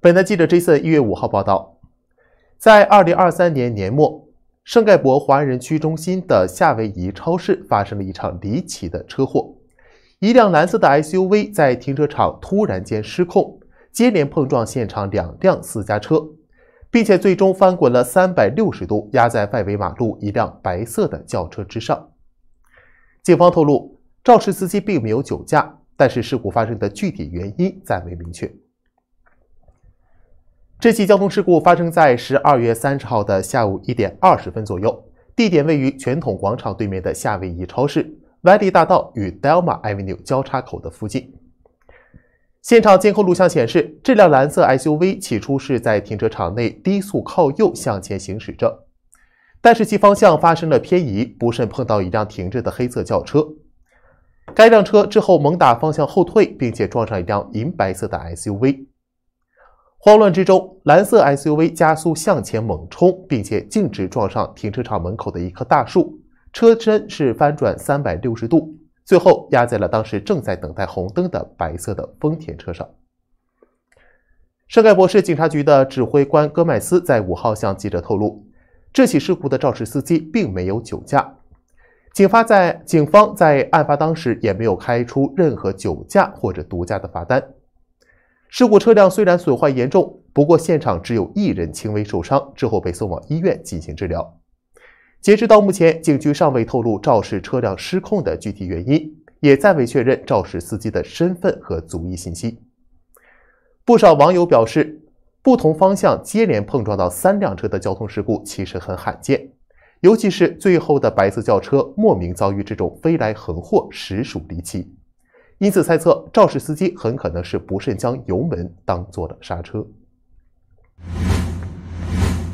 《》本台记者 Jason 一月五号报道，在二零二三年年末，圣盖博华人区中心的夏威夷超市发生了一场离奇的车祸。一辆蓝色的 SUV 在停车场突然间失控，接连碰撞现场两辆私家车，并且最终翻滚了三百六十度，压在外围马路一辆白色的轿车之上。警方透露，肇事司机并没有酒驾，但是事故发生的具体原因暂未明确。这起交通事故发生在十二月三十号的下午一点二十分左右，地点位于全统广场对面的夏威夷超市、v a y 大道与 Delma Avenue 交叉口的附近。现场监控录像显示，这辆蓝色 SUV 起初是在停车场内低速靠右向前行驶着，但是其方向发生了偏移，不慎碰到一辆停着的黑色轿车。该辆车之后猛打方向后退，并且撞上一辆银白色的 SUV。慌乱之中，蓝色 SUV 加速向前猛冲，并且径直撞上停车场门口的一棵大树，车身是翻转三百六十度，最后压在了当时正在等待红灯的白色的丰田车上。圣盖博市警察局的指挥官戈麦斯在五号向记者透露，这起事故的肇事司机并没有酒驾，警方在警方在案发当时也没有开出任何酒驾或者毒驾的罚单。事故车辆虽然损坏严重，不过现场只有一人轻微受伤，之后被送往医院进行治疗。截止到目前，警局尚未透露肇事车辆失控的具体原因，也暂未确认肇事司机的身份和足印信息。不少网友表示，不同方向接连碰撞到三辆车的交通事故其实很罕见，尤其是最后的白色轿车莫名遭遇这种飞来横祸，实属离奇。因此，猜测肇事司机很可能是不慎将油门当做了刹车。